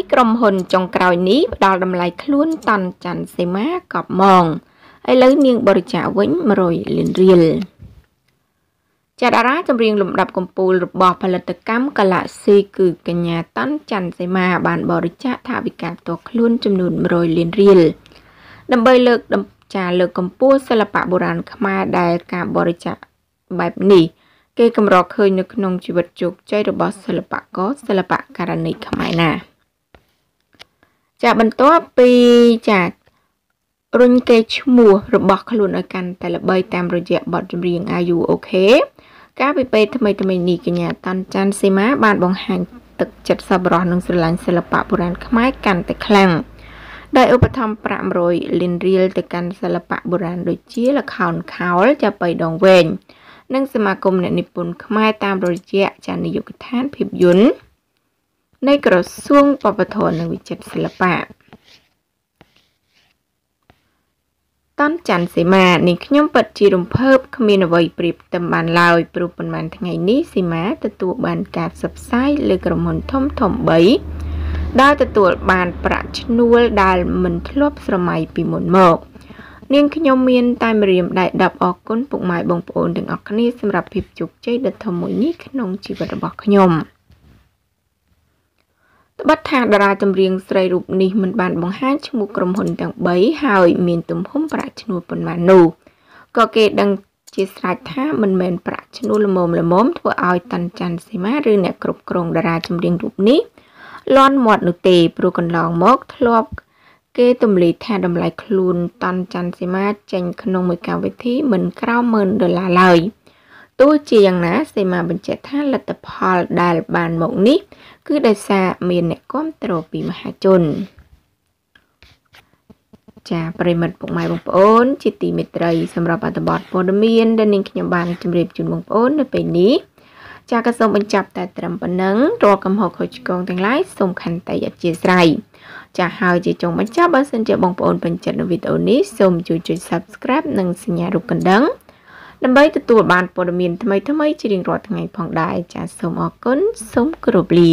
3ក្រុមហ៊ុនចុងក្រោយនេះផ្ដល់តម្លៃខ្លួនតាន់ច័ន្ទសេមាកប់ម៉ងឥឡូវនាងបរិច្ចាគវិញ100លានរៀលចាតារាចម្រៀងលំដាប់កំពូលរបស់ ផលិតកម្ម Galaxy គឺកញ្ញាតាន់ច័ន្ទសេមាបានបរិច្ចាគថវិកាផ្ទាល់ខ្លួនចំនួន100លានរៀលដើម្បីលើកចាលើកកម្ពស់សិល្បៈបុរាណខ្មែរដែលការបរិច្ចាគបែបនេះគេកម្រឃើញនៅក្នុងជីវិតជោគជ័យរបស់សិល្បករសិល្បករនីខ្មែរណាចាបន្ទាប់ពីចារុញគេឈ្មោះរបស់ខ្លួនឲ្យកាន់តែល្បីតាមរយៈបទចម្រៀង Are You Okay កាលពីពេលថ្មីថ្មីនេះកញ្ញាតាន់ចាន់ស៊ីម៉ាបានបង្ហាញទឹកចិត្តសប្បុរសនិងស្រឡាញ់សិល្បៈបុរាណខ្មែរកាន់តែខ្លាំងដោយឧបត្ថម្ភប្រាក់100លានរៀលទៅកាន់សិល្បៈបុរាណដូចជា លខោនខោលចាប៉ីដងវែងនិង សមាគមអ្នកនិពន្ធខ្មែរតាមរយៈចាននាយកដ្ឋានភាពយន្តនៃក្រសួងវប្បធម៌និងវិចិត្រសិល្បៈតនច័ន្ទសីមានេះខ្ញុំពិតជារំភើបគ្មានអ្វីប្រៀបផ្ទឹមបានឡើយព្រោះប៉ុន្មានថ្ងៃនេះសីមាទទួលបានការផ្សព្វផ្សាយលើក្រុមហ៊ុនធំធំ3ដែលទទួលបានប្រាក់ឈ្នួលដែលមិនធ្លាប់ស្រមៃពីមុនមកនាងខ្ញុំមានតែម្រាមដៃដប់អរគុណពុកម៉ែបងប្អូនទាំងអស់គ្នាសម្រាប់ភាពជោគជ័យដ៏ធំមួយនេះក្នុងជីវិតរបស់ខ្ញុំ។ត្បិតថាតារាចម្រៀងស្រីរូបនេះមិនបានបង្ហាញឈ្មោះក្រុមហ៊ុនទាំង3ហើយមានទំហំប្រាក់ឈ្នួលប៉ុន្មាននោះក៏គេដឹងជាស្រេចថាមិនមែនប្រាក់ឈ្នួលល្មមល្មមធ្វើឲ្យតាន់ច័ន្ទសីមាឬអ្នកគ្រប់គ្រងតារាចម្រៀងរូបនេះលន់មាត់នោះទេព្រោះកន្លងមកធ្លាប់គេទម្លាយថាតម្លៃខ្លួនតាន់ច័ន្ទសីមាចេញក្នុងមួយកម្មវិធីមិនក្រោម10000ដុល្លារឡើយ។ទោះជាយ៉ាងណាសេមាបញ្ជាក់ថាលទ្ធផលដែលបានមកនេះ គឺដោយសារមានអ្នកគ្រប់គ្រងពីមហាជនចាប្រិមិត្តពុកម៉ែបងប្អូនជាទីមេត្រី សម្រាប់អត្ថបទព័ត៌មានដែលនាងខ្ញុំបានជម្រាបជូនបងប្អូននៅពេលនេះចាក៏សូមបញ្ចប់តែត្រឹមប៉ុណ្ណឹងរាល់កំហុសខុសឆ្គងទាំងឡាយសូមខន្តីអធ្យាស្រ័យចាហើយជាចុងបញ្ចប់បើសិនជាបងប្អូនពេញចិត្តនៅវីដេអូនេះសូមជួយចុច Subscribe និងសញ្ញារូបកណ្ដឹងដើម្បីទទួលបានព័ត៌មានថ្មីៗជារៀងរាល់ថ្ងៃផងដែរចាសសូមអរគុណសូមគោរពលា